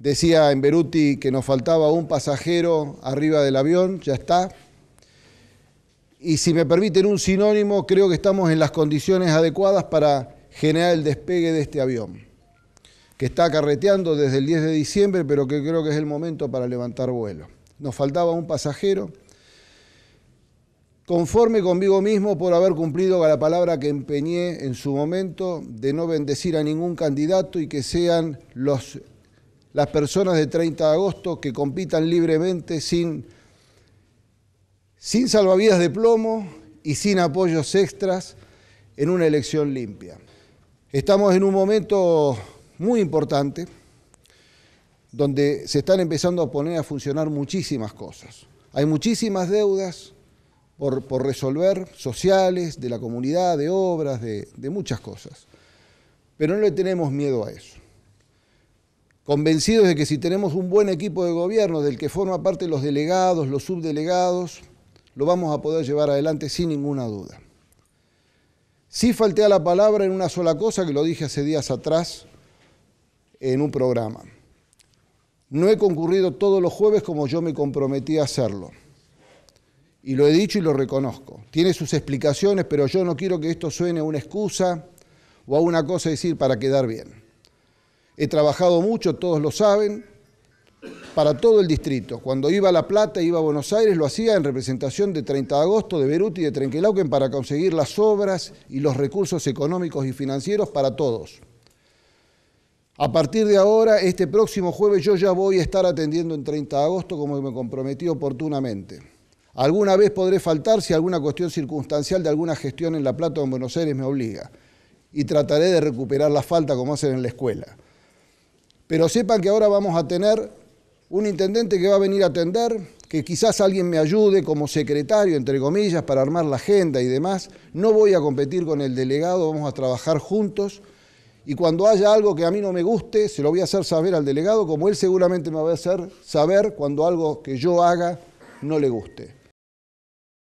Decía en Beruti que nos faltaba un pasajero arriba del avión, ya está. Y si me permiten un sinónimo, creo que estamos en las condiciones adecuadas para generar el despegue de este avión, que está carreteando desde el 10 de diciembre, pero que creo que es el momento para levantar vuelo. Nos faltaba un pasajero. Conforme conmigo mismo por haber cumplido la palabra que empeñé en su momento de no bendecir a ningún candidato y que sean los las personas de 30 de agosto que compitan libremente sin, sin salvavidas de plomo y sin apoyos extras en una elección limpia. Estamos en un momento muy importante donde se están empezando a poner a funcionar muchísimas cosas. Hay muchísimas deudas por, resolver, sociales, de la comunidad, de obras, de muchas cosas. Pero no le tenemos miedo a eso convencidos de que si tenemos un buen equipo de gobierno del que forma parte los delegados, los subdelegados, lo vamos a poder llevar adelante sin ninguna duda. Sí falté a la palabra en una sola cosa que lo dije hace días atrás en un programa. No he concurrido todos los jueves como yo me comprometí a hacerlo. Y lo he dicho y lo reconozco. Tiene sus explicaciones, pero yo no quiero que esto suene a una excusa o a una cosa decir para quedar bien. He trabajado mucho, todos lo saben, para todo el distrito. Cuando iba a La Plata, iba a Buenos Aires, lo hacía en representación de 30 de agosto, de Beruti y de Trenquelauquen para conseguir las obras y los recursos económicos y financieros para todos. A partir de ahora, este próximo jueves, yo ya voy a estar atendiendo en 30 de agosto como me comprometí oportunamente. Alguna vez podré faltar si alguna cuestión circunstancial de alguna gestión en La Plata o en Buenos Aires me obliga. Y trataré de recuperar la falta como hacen en la escuela. Pero sepan que ahora vamos a tener un intendente que va a venir a atender, que quizás alguien me ayude como secretario, entre comillas, para armar la agenda y demás. No voy a competir con el delegado, vamos a trabajar juntos. Y cuando haya algo que a mí no me guste, se lo voy a hacer saber al delegado, como él seguramente me va a hacer saber cuando algo que yo haga no le guste.